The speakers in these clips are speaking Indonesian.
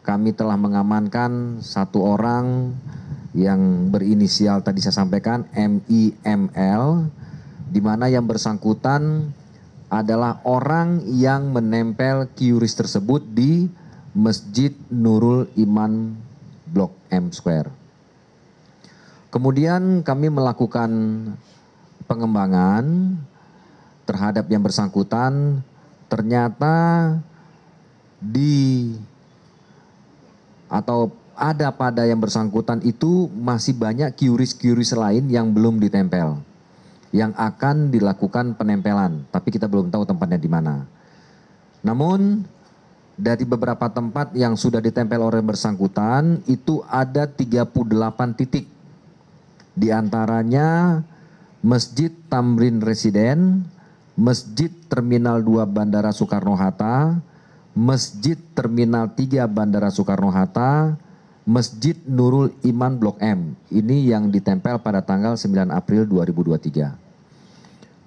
kami telah mengamankan satu orang yang berinisial tadi saya sampaikan MIML di mana yang bersangkutan adalah orang yang menempel QRIS tersebut di Masjid Nurul Iman Blok M Square. Kemudian kami melakukan pengembangan terhadap yang bersangkutan ternyata di atau ada pada yang bersangkutan itu masih banyak kiuris-kiuris lain yang belum ditempel. Yang akan dilakukan penempelan, tapi kita belum tahu tempatnya di mana. Namun dari beberapa tempat yang sudah ditempel oleh bersangkutan itu ada 38 titik. diantaranya Masjid Tamrin Residen, Masjid Terminal 2 Bandara Soekarno-Hatta, Masjid Terminal 3 Bandara Soekarno-Hatta, Masjid Nurul Iman Blok M. Ini yang ditempel pada tanggal 9 April 2023.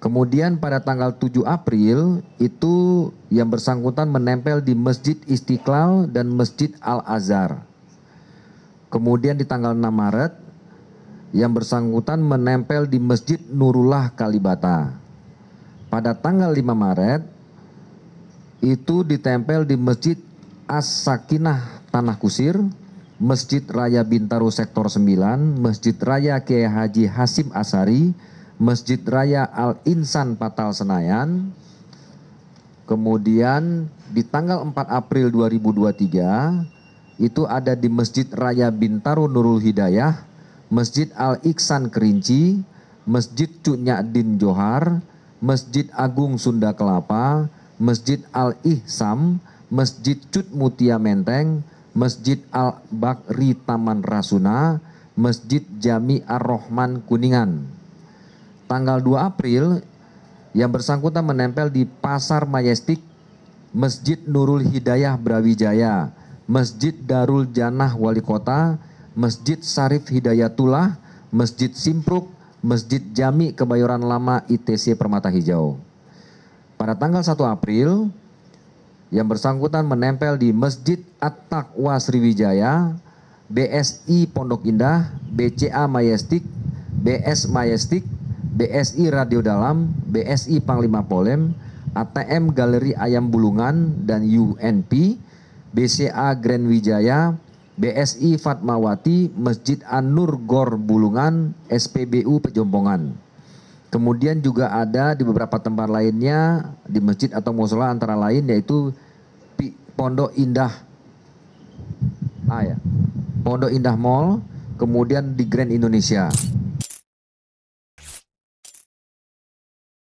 Kemudian pada tanggal 7 April itu yang bersangkutan menempel di Masjid Istiqlal dan Masjid Al-Azhar. Kemudian di tanggal 6 Maret yang bersangkutan menempel di Masjid Nurullah Kalibata. Pada tanggal 5 Maret itu ditempel di Masjid As-Sakinah Tanah Kusir, Masjid Raya Bintaro Sektor 9, Masjid Raya Kiai Haji Hasim Asari, Masjid Raya Al-Insan Patal Senayan, kemudian di tanggal 4 April 2023 itu ada di Masjid Raya Bintaro Nurul Hidayah, Masjid Al-Iksan Kerinci, Masjid Cunyak Din Johar, Masjid Agung Sunda Kelapa, Masjid Al-Ihsam, Masjid Cut Mutia Menteng, Masjid Al-Bakri Taman Rasuna, Masjid Jami ar Rohman Kuningan. Tanggal 2 April, yang bersangkutan menempel di Pasar Majestik, Masjid Nurul Hidayah Brawijaya, Masjid Darul Janah Wali Kota, Masjid Sarif Hidayatullah, Masjid Simpruk, Masjid Jami Kebayoran Lama ITC Permata Hijau. Pada tanggal 1 April, yang bersangkutan menempel di Masjid At-Taqwa Sriwijaya, BSI Pondok Indah, BCA Majestic, BS Majestic, BSI Radio Dalam, BSI Panglima Polem, ATM Galeri Ayam Bulungan dan UNP, BCA Grand Wijaya, BSI Fatmawati, Masjid An-Nur Gor Bulungan, SPBU Pejompongan. Kemudian juga ada di beberapa tempat lainnya di masjid atau musola antara lain yaitu Pondok Indah. Ah ya. Pondok Indah Mall, kemudian di Grand Indonesia.